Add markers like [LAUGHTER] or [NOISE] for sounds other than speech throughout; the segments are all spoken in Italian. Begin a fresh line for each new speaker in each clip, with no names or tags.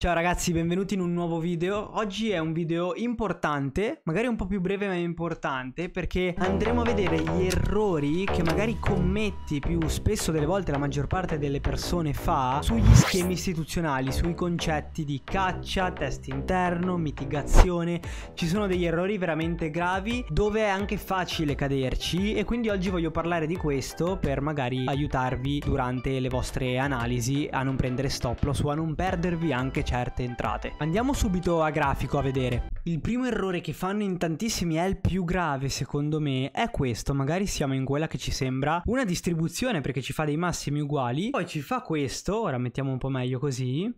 Ciao ragazzi, benvenuti in un nuovo video. Oggi è un video importante, magari un po' più breve ma importante, perché andremo a vedere gli errori che magari commetti più spesso delle volte la maggior parte delle persone fa sugli schemi istituzionali, sui concetti di caccia, test interno, mitigazione. Ci sono degli errori veramente gravi dove è anche facile caderci e quindi oggi voglio parlare di questo per magari aiutarvi durante le vostre analisi a non prendere stop loss o a non perdervi anche certe entrate. Andiamo subito a grafico a vedere. Il primo errore che fanno in tantissimi è il più grave secondo me è questo, magari siamo in quella che ci sembra una distribuzione perché ci fa dei massimi uguali, poi ci fa questo, ora mettiamo un po' meglio così,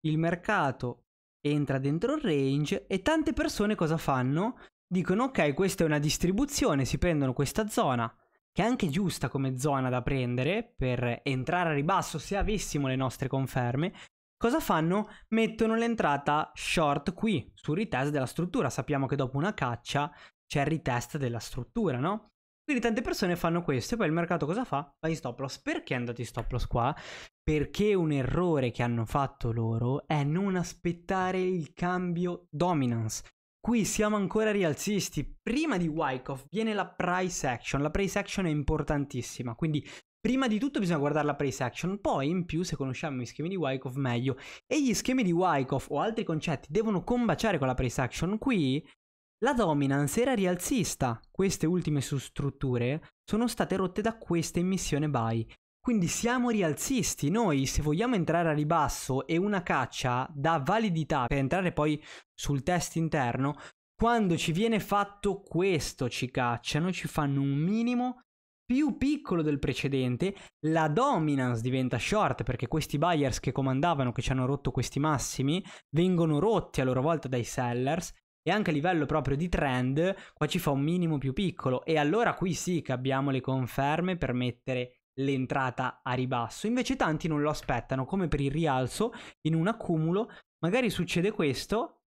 il mercato entra dentro il range e tante persone cosa fanno? Dicono ok questa è una distribuzione, si prendono questa zona, che è anche giusta come zona da prendere per entrare a ribasso se avessimo le nostre conferme, Cosa fanno? Mettono l'entrata short qui, sul retest della struttura. Sappiamo che dopo una caccia c'è il retest della struttura, no? Quindi tante persone fanno questo e poi il mercato cosa fa? Va in stop loss. Perché è andato in stop loss qua? Perché un errore che hanno fatto loro è non aspettare il cambio dominance. Qui siamo ancora rialzisti. Prima di Wyckoff viene la price action. La price action è importantissima, quindi Prima di tutto bisogna guardare la price action, poi in più se conosciamo gli schemi di Wyckoff meglio. E gli schemi di Wyckoff o altri concetti devono combaciare con la price action. Qui la dominance era rialzista. Queste ultime strutture sono state rotte da questa emissione buy. Quindi siamo rialzisti, noi se vogliamo entrare a ribasso e una caccia dà validità per entrare poi sul test interno, quando ci viene fatto questo ci cacciano, ci fanno un minimo più piccolo del precedente, la dominance diventa short perché questi buyers che comandavano, che ci hanno rotto questi massimi, vengono rotti a loro volta dai sellers e anche a livello proprio di trend, qua ci fa un minimo più piccolo e allora qui sì che abbiamo le conferme per mettere l'entrata a ribasso, invece tanti non lo aspettano come per il rialzo in un accumulo, magari succede questo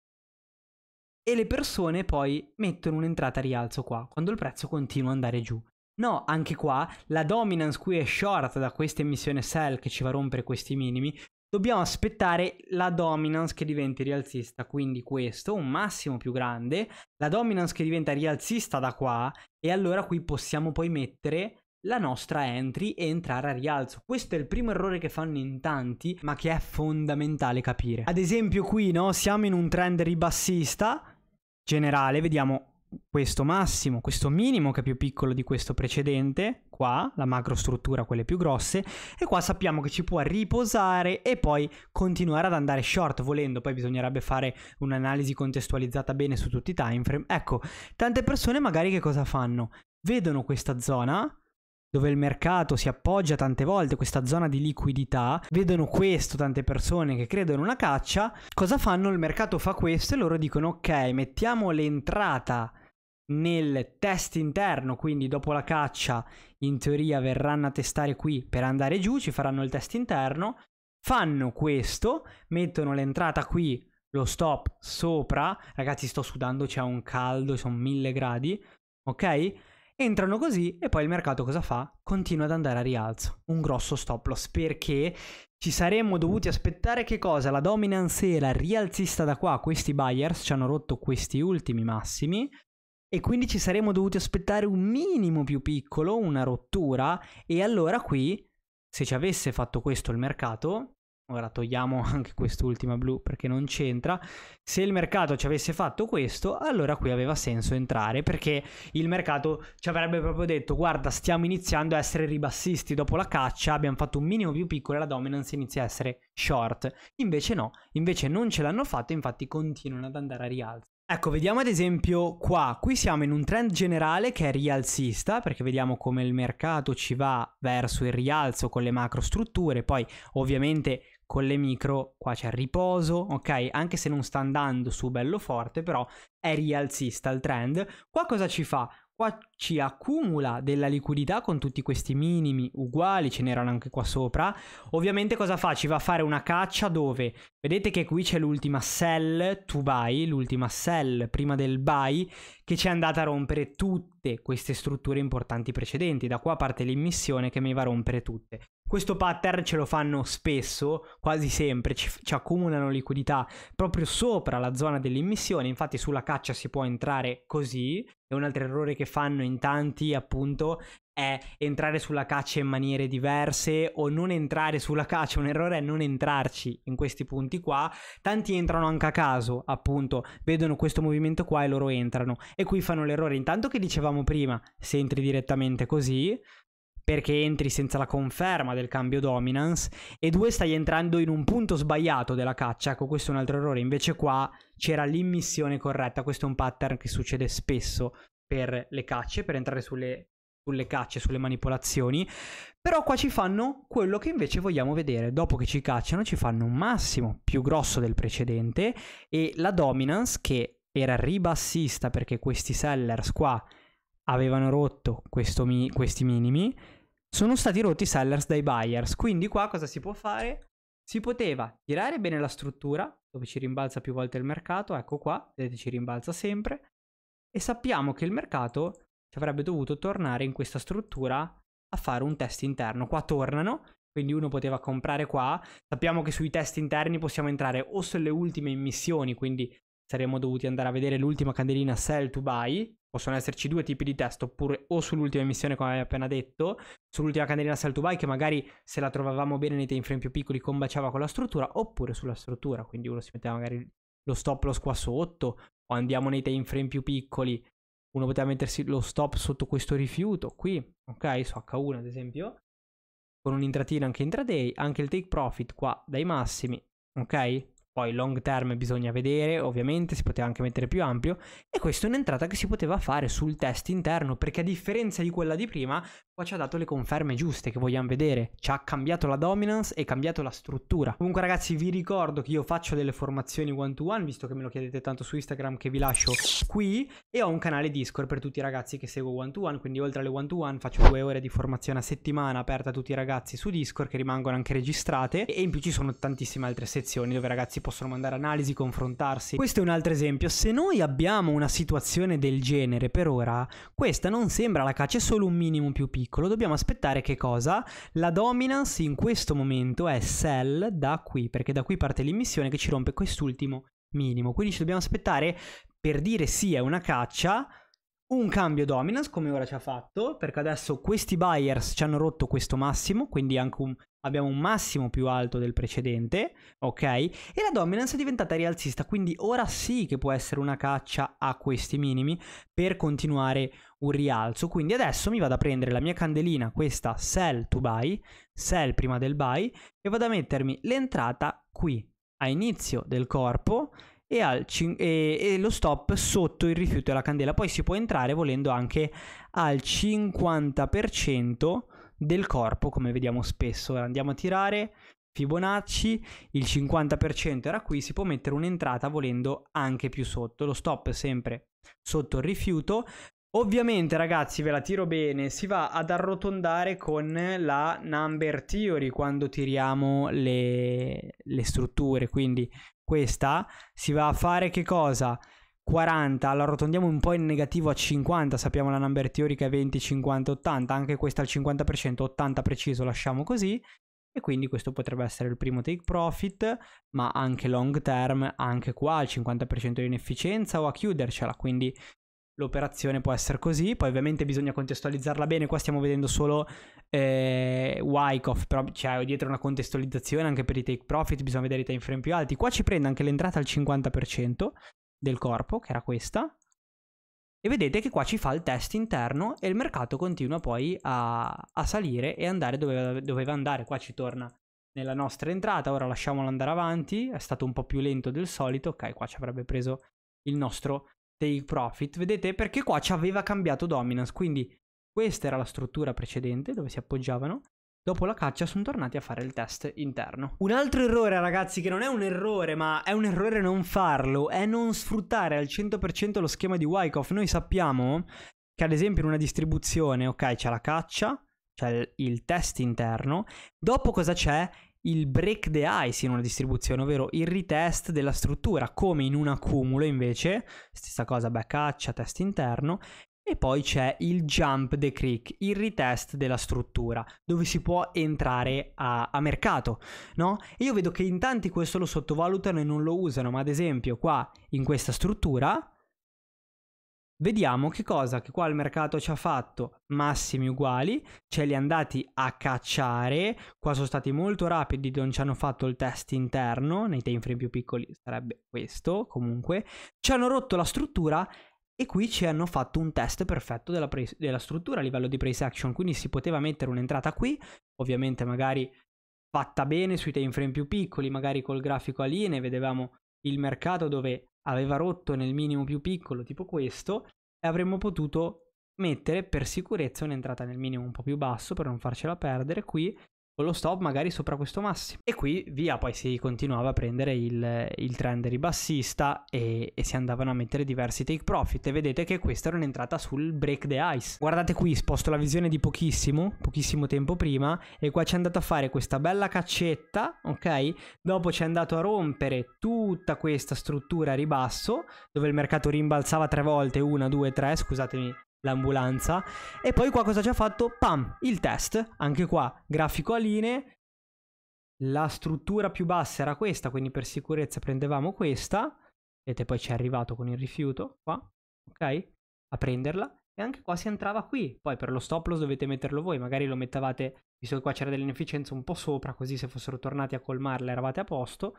e le persone poi mettono un'entrata a rialzo qua, quando il prezzo continua ad andare giù. No, anche qua la dominance qui è short da questa emissione sell che ci va a rompere questi minimi. Dobbiamo aspettare la dominance che diventi rialzista, quindi questo, un massimo più grande, la dominance che diventa rialzista da qua e allora qui possiamo poi mettere la nostra entry e entrare a rialzo. Questo è il primo errore che fanno in tanti, ma che è fondamentale capire. Ad esempio qui, no, siamo in un trend ribassista generale, vediamo questo massimo, questo minimo che è più piccolo di questo precedente, qua, la macrostruttura, quelle più grosse, e qua sappiamo che ci può riposare e poi continuare ad andare short volendo, poi bisognerebbe fare un'analisi contestualizzata bene su tutti i time frame. Ecco, tante persone magari che cosa fanno? Vedono questa zona, dove il mercato si appoggia tante volte, questa zona di liquidità, vedono questo tante persone che credono in una caccia, cosa fanno? Il mercato fa questo e loro dicono ok, mettiamo l'entrata nel test interno, quindi dopo la caccia in teoria verranno a testare qui per andare giù, ci faranno il test interno, fanno questo, mettono l'entrata qui, lo stop sopra, ragazzi sto sudando, c'è un caldo, sono mille gradi, ok? Entrano così e poi il mercato cosa fa? Continua ad andare a rialzo, un grosso stop loss, perché ci saremmo dovuti aspettare che cosa? La dominance era rialzista da qua, questi buyers ci hanno rotto questi ultimi massimi, e quindi ci saremmo dovuti aspettare un minimo più piccolo, una rottura e allora qui se ci avesse fatto questo il mercato, ora togliamo [LAUGHS] anche quest'ultima blu perché non c'entra, se il mercato ci avesse fatto questo, allora qui aveva senso entrare perché il mercato ci avrebbe proprio detto guarda stiamo iniziando a essere ribassisti dopo la caccia, abbiamo fatto un minimo più piccolo e la dominance inizia a essere short, invece no, invece non ce l'hanno fatto, infatti continuano ad andare a rialzo. Ecco, vediamo ad esempio qua, qui siamo in un trend generale che è rialzista, perché vediamo come il mercato ci va verso il rialzo con le macro strutture, poi ovviamente con le micro qua c'è il riposo, ok? Anche se non sta andando su bello forte, però è rialzista il trend. Qua cosa ci fa? qua ci accumula della liquidità con tutti questi minimi uguali, ce n'erano anche qua sopra. Ovviamente cosa fa? Ci va a fare una caccia dove, vedete che qui c'è l'ultima sell to buy, l'ultima sell prima del buy, che ci è andata a rompere tutte queste strutture importanti precedenti. Da qua parte l'immissione che mi va a rompere tutte. Questo pattern ce lo fanno spesso, quasi sempre, ci, ci accumulano liquidità proprio sopra la zona dell'immissione, infatti sulla caccia si può entrare così, è un altro errore che fanno in tanti appunto è entrare sulla caccia in maniere diverse o non entrare sulla caccia, un errore è non entrarci in questi punti qua, tanti entrano anche a caso, appunto, vedono questo movimento qua e loro entrano e qui fanno l'errore, intanto che dicevamo prima, se entri direttamente così, perché entri senza la conferma del cambio dominance e due stai entrando in un punto sbagliato della caccia, ecco questo è un altro errore, invece qua c'era l'immissione corretta, questo è un pattern che succede spesso per le cacce, per entrare sulle sulle cacce, sulle manipolazioni. Però qua ci fanno quello che invece vogliamo vedere. Dopo che ci cacciano ci fanno un massimo più grosso del precedente e la dominance che era ribassista perché questi sellers qua avevano rotto mi- questi minimi, sono stati rotti i sellers dai buyers. Quindi qua cosa si può fare? Si poteva tirare bene la struttura, dove ci rimbalza più volte il mercato, ecco qua, vedete ci rimbalza sempre, e sappiamo che il mercato ci avrebbe dovuto tornare in questa struttura a fare un test interno. Qua tornano, quindi uno poteva comprare qua. Sappiamo che sui test interni possiamo entrare o sulle ultime missioni, quindi saremmo dovuti andare a vedere l'ultima candelina sell to buy. Possono esserci due tipi di test, oppure o sull'ultima missione, come avevo appena detto, sull'ultima candelina sell to buy, che magari se la trovavamo bene nei time frame più piccoli combaciava con la struttura, oppure sulla struttura, quindi uno si metteva magari lo stop loss qua sotto, o andiamo nei time frame più piccoli uno poteva mettersi lo stop sotto questo rifiuto qui, ok, su H1 ad esempio, con un intratino anche intraday, anche il take profit qua dai massimi, ok, poi long term bisogna vedere, ovviamente si poteva anche mettere più ampio e questa è un'entrata che si poteva fare sul test interno perché a differenza di quella di prima qua ci ha dato le conferme giuste che vogliamo vedere, ci ha cambiato la dominance e cambiato la struttura. Comunque ragazzi vi ricordo che io faccio delle formazioni one to one visto che me lo chiedete tanto su Instagram che vi lascio qui e ho un canale Discord per tutti i ragazzi che seguo one to one quindi oltre alle one to one faccio due ore di formazione a settimana aperta a tutti i ragazzi su Discord che rimangono anche registrate e in più ci sono tantissime altre sezioni dove ragazzi possono possono mandare analisi, confrontarsi. Questo è un altro esempio. Se noi abbiamo una situazione del genere per ora, questa non sembra la caccia, è solo un minimo più piccolo. Dobbiamo aspettare che cosa? La dominance in questo momento è sell da qui, perché da qui parte l'immissione che ci rompe quest'ultimo minimo. Quindi ci dobbiamo aspettare, per dire sì è una caccia, un cambio dominance come ora ci ha fatto perché adesso questi buyers ci hanno rotto questo massimo quindi anche un abbiamo un massimo più alto del precedente, ok? E la dominance è diventata rialzista, quindi ora sì che può essere una caccia a questi minimi per continuare un rialzo. Quindi adesso mi vado a prendere la mia candelina, questa sell to buy, sell prima del buy, e vado a mettermi l'entrata qui, a inizio del corpo, e, al, e, e, lo stop sotto il rifiuto della candela. Poi si può entrare volendo anche al 50% del corpo, come vediamo spesso. Ora andiamo a tirare Fibonacci, il 50% era qui, si può mettere un'entrata volendo anche più sotto, lo stop sempre sotto il rifiuto. Ovviamente ragazzi ve la tiro bene, si va ad arrotondare con la number theory quando tiriamo le, le strutture, quindi questa si va a fare che cosa? 40, la arrotondiamo un po' in negativo a 50, sappiamo la number teorica è 20, 50, 80, anche questa al 50%, 80 preciso lasciamo così, e quindi questo potrebbe essere il primo take profit, ma anche long term, anche qua al 50% di inefficienza o a chiudercela, quindi l'operazione può essere così, poi ovviamente bisogna contestualizzarla bene, qua stiamo vedendo solo eh, Wyckoff, però c'è cioè, dietro una contestualizzazione anche per i take profit, bisogna vedere i time frame più alti, qua ci prende anche l'entrata al 50%, del corpo, che era questa, e vedete che qua ci fa il test interno e il mercato continua poi a, a salire e andare dove doveva andare. Qua ci torna nella nostra entrata, ora lasciamolo andare avanti, è stato un po' più lento del solito, ok, qua ci avrebbe preso il nostro take profit, vedete? Perché qua ci aveva cambiato dominance, quindi questa era la struttura precedente dove si appoggiavano Dopo la caccia sono tornati a fare il test interno. Un altro errore ragazzi che non è un errore ma è un errore non farlo è non sfruttare al 100% lo schema di Wyckoff. Noi sappiamo che ad esempio in una distribuzione ok c'è la caccia, c'è il test interno, dopo cosa c'è? il break the ice in una distribuzione, ovvero il retest della struttura, come in un accumulo invece, stessa cosa, beh, caccia, test interno, e poi c'è il jump the creek, il retest della struttura, dove si può entrare a, a mercato, no? E io vedo che in tanti questo lo sottovalutano e non lo usano, ma ad esempio qua in questa struttura vediamo che cosa che qua il mercato ci ha fatto massimi uguali, ce li è andati a cacciare, qua sono stati molto rapidi, non ci hanno fatto il test interno, nei time frame più piccoli sarebbe questo, comunque, ci hanno rotto la struttura e qui ci hanno fatto un test perfetto della, pre- della struttura a livello di price action, quindi si poteva mettere un'entrata qui, ovviamente magari fatta bene sui time frame più piccoli, magari col grafico a linee, vedevamo il mercato dove aveva rotto nel minimo più piccolo, tipo questo, e avremmo potuto mettere per sicurezza un'entrata nel minimo un po' più basso per non farcela perdere qui con lo stop magari sopra questo massimo. E qui via poi si continuava a prendere il, il trend ribassista e, e, si andavano a mettere diversi take profit e vedete che questa era un'entrata sul break the ice. Guardate qui, sposto la visione di pochissimo, pochissimo tempo prima e qua ci è andato a fare questa bella caccetta, ok? Dopo ci è andato a rompere tutta questa struttura a ribasso dove il mercato rimbalzava tre volte, una, due, tre, scusatemi l'ambulanza. E poi qua cosa ci ha fatto? Pam, il test, anche qua, grafico a linee. La struttura più bassa era questa, quindi per sicurezza prendevamo questa. Vedete, poi ci è arrivato con il rifiuto, qua, ok? A prenderla. E anche qua si entrava qui. Poi per lo stop loss dovete metterlo voi, magari lo mettavate, visto che qua c'era dell'inefficienza un po' sopra, così se fossero tornati a colmarla eravate a posto.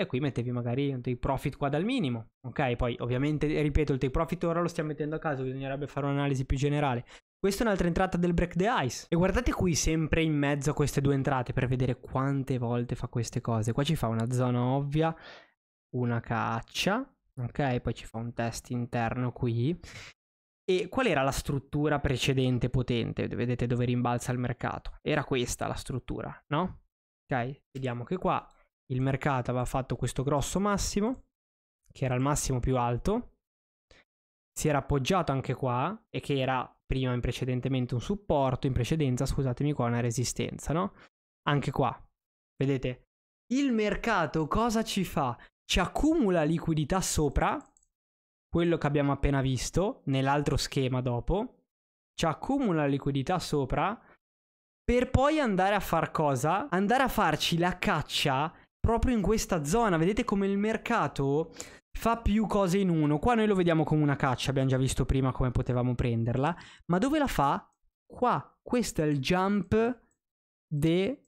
E qui mettevi magari un take profit qua dal minimo, ok? Poi ovviamente, ripeto, il take profit ora lo stiamo mettendo a caso, bisognerebbe fare un'analisi più generale. Questa è un'altra entrata del break the ice. E guardate qui sempre in mezzo a queste due entrate per vedere quante volte fa queste cose. Qua ci fa una zona ovvia, una caccia, ok? Poi ci fa un test interno qui. E qual era la struttura precedente potente? Vedete dove rimbalza il mercato? Era questa la struttura, no? Ok, vediamo che qua il mercato aveva fatto questo grosso massimo, che era il massimo più alto, si era appoggiato anche qua e che era prima in precedentemente un supporto, in precedenza, scusatemi qua, una resistenza, no? Anche qua, vedete, il mercato cosa ci fa? Ci accumula liquidità sopra, quello che abbiamo appena visto, nell'altro schema dopo, ci accumula liquidità sopra per poi andare a far cosa? Andare a farci la caccia proprio in questa zona. Vedete come il mercato fa più cose in uno. Qua noi lo vediamo come una caccia, abbiamo già visto prima come potevamo prenderla. Ma dove la fa? Qua. Questo è il jump de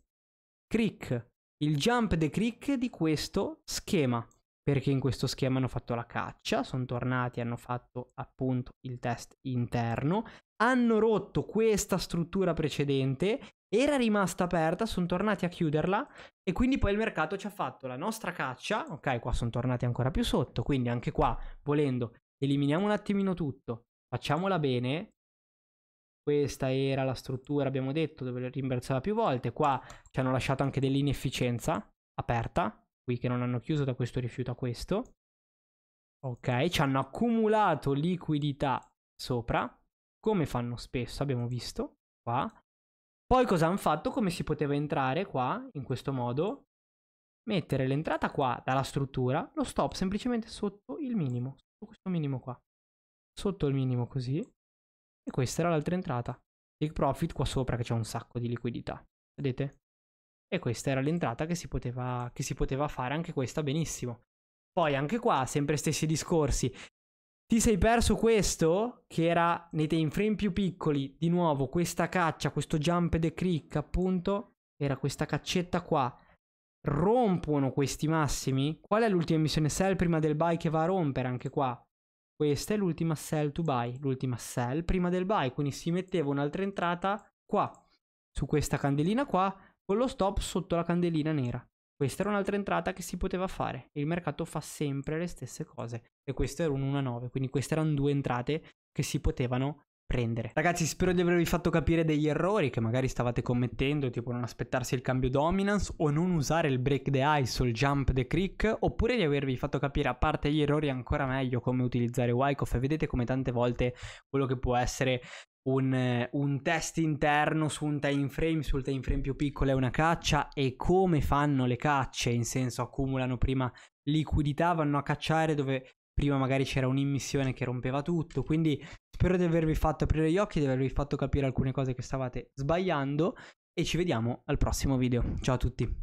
Crick. Il jump de Crick di questo schema. Perché in questo schema hanno fatto la caccia, sono tornati, hanno fatto appunto il test interno, hanno rotto questa struttura precedente era rimasta aperta, sono tornati a chiuderla e quindi poi il mercato ci ha fatto la nostra caccia, ok qua sono tornati ancora più sotto, quindi anche qua volendo eliminiamo un attimino tutto, facciamola bene, questa era la struttura abbiamo detto dove rimbersava più volte, qua ci hanno lasciato anche dell'inefficienza aperta, qui che non hanno chiuso da questo rifiuto a questo, ok ci hanno accumulato liquidità sopra, come fanno spesso abbiamo visto qua poi cosa hanno fatto? Come si poteva entrare qua, in questo modo? Mettere l'entrata qua dalla struttura, lo stop semplicemente sotto il minimo, sotto questo minimo qua. Sotto il minimo così. E questa era l'altra entrata. Take profit qua sopra che c'è un sacco di liquidità. Vedete? E questa era l'entrata che, si poteva, che si poteva fare anche questa benissimo. Poi anche qua, sempre stessi discorsi, ti sei perso questo? Che era nei time frame più piccoli. Di nuovo, questa caccia, questo jump the crick, appunto. Era questa caccetta qua. Rompono questi massimi. Qual è l'ultima missione sell prima del buy che va a rompere anche qua? Questa è l'ultima sell to buy. L'ultima sell prima del buy. Quindi si metteva un'altra entrata qua. Su questa candelina qua. Con lo stop sotto la candelina nera. Questa era un'altra entrata che si poteva fare. Il mercato fa sempre le stesse cose. E questo era un 1-9. Quindi queste erano due entrate che si potevano prendere. Ragazzi, spero di avervi fatto capire degli errori che magari stavate commettendo, tipo non aspettarsi il cambio dominance o non usare il break the ice o il jump the creek, oppure di avervi fatto capire a parte gli errori ancora meglio come utilizzare Wyckoff e vedete come tante volte quello che può essere un, eh, un, test interno su un time frame, sul time frame più piccolo è una caccia e come fanno le cacce, in senso accumulano prima liquidità, vanno a cacciare dove prima magari c'era un'immissione che rompeva tutto, quindi spero di avervi fatto aprire gli occhi, di avervi fatto capire alcune cose che stavate sbagliando e ci vediamo al prossimo video. Ciao a tutti.